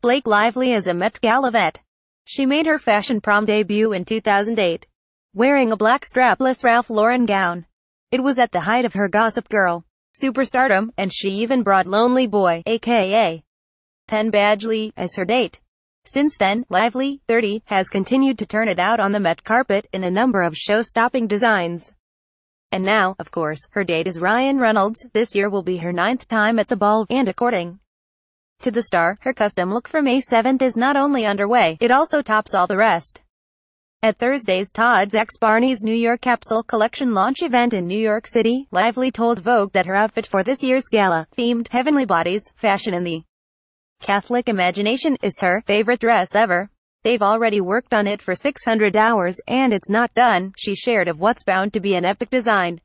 Blake Lively is a Met Gala vet. She made her fashion prom debut in 2008, wearing a black strapless Ralph Lauren gown. It was at the height of her Gossip Girl superstardom, and she even brought Lonely Boy, aka Penn Badgley, as her date. Since then, Lively, 30, has continued to turn it out on the Met carpet in a number of show-stopping designs. And now, of course, her date is Ryan Reynolds. This year will be her ninth time at the ball, and according to the star, her custom look for May 7th is not only underway, it also tops all the rest. At Thursday's Todd's ex Barney's New York Capsule Collection launch event in New York City, Lively told Vogue that her outfit for this year's gala, themed Heavenly Bodies, Fashion in the Catholic Imagination, is her favorite dress ever. They've already worked on it for 600 hours, and it's not done, she shared of what's bound to be an epic design.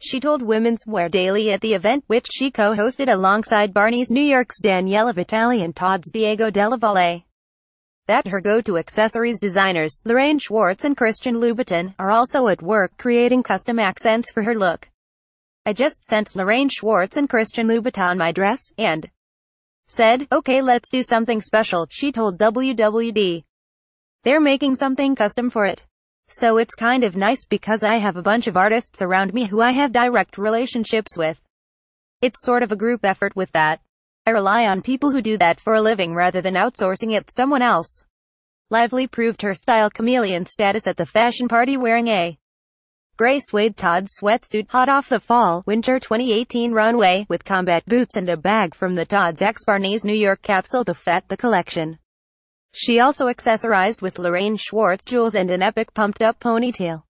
She told Women's Wear Daily at the event, which she co-hosted alongside Barney's New York's Daniela Vitale and Todd's Diego Della Valle, that her go-to accessories designers, Lorraine Schwartz and Christian Louboutin, are also at work creating custom accents for her look. I just sent Lorraine Schwartz and Christian Louboutin my dress, and said, okay let's do something special, she told WWD. They're making something custom for it. So it's kind of nice because I have a bunch of artists around me who I have direct relationships with. It's sort of a group effort with that. I rely on people who do that for a living rather than outsourcing it to someone else. Lively proved her style chameleon status at the fashion party wearing a gray suede Todd sweatsuit hot off the fall, winter 2018 runway, with combat boots and a bag from the Todd's ex-Barney's New York capsule to fet the collection. She also accessorized with Lorraine Schwartz jewels and an epic pumped-up ponytail.